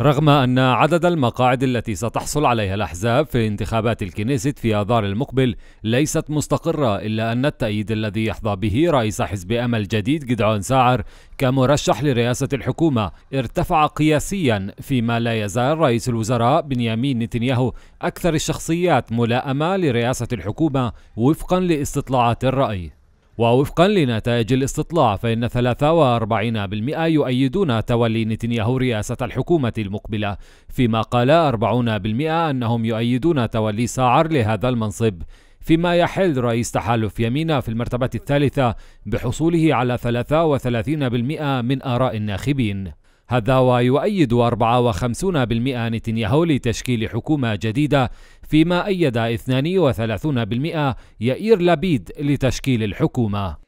رغم أن عدد المقاعد التي ستحصل عليها الأحزاب في انتخابات الكنيست في آذار المقبل ليست مستقرة إلا أن التأييد الذي يحظى به رئيس حزب أمل جديد جدعون ساعر كمرشح لرئاسة الحكومة ارتفع قياسيا فيما لا يزال رئيس الوزراء بنيامين نتنياهو أكثر الشخصيات ملائمة لرئاسة الحكومة وفقا لاستطلاعات الرأي ووفقا لنتائج الاستطلاع فإن 43% يؤيدون تولي نتنياهو رئاسة الحكومة المقبلة فيما قال 40% أنهم يؤيدون تولي ساعر لهذا المنصب فيما يحل رئيس تحالف يمينا في المرتبة الثالثة بحصوله على 33% من آراء الناخبين هذا ويؤيد 54% نتنياهو لتشكيل حكومة جديدة فيما أيد 32% يئير لبيد لتشكيل الحكومة